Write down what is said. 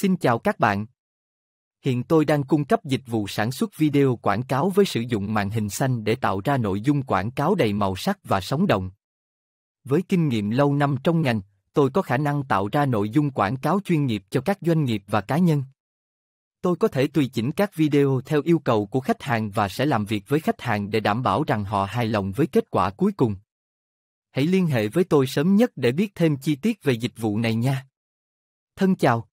Xin chào các bạn. Hiện tôi đang cung cấp dịch vụ sản xuất video quảng cáo với sử dụng màn hình xanh để tạo ra nội dung quảng cáo đầy màu sắc và sống động. Với kinh nghiệm lâu năm trong ngành, tôi có khả năng tạo ra nội dung quảng cáo chuyên nghiệp cho các doanh nghiệp và cá nhân. Tôi có thể tùy chỉnh các video theo yêu cầu của khách hàng và sẽ làm việc với khách hàng để đảm bảo rằng họ hài lòng với kết quả cuối cùng. Hãy liên hệ với tôi sớm nhất để biết thêm chi tiết về dịch vụ này nha. Thân chào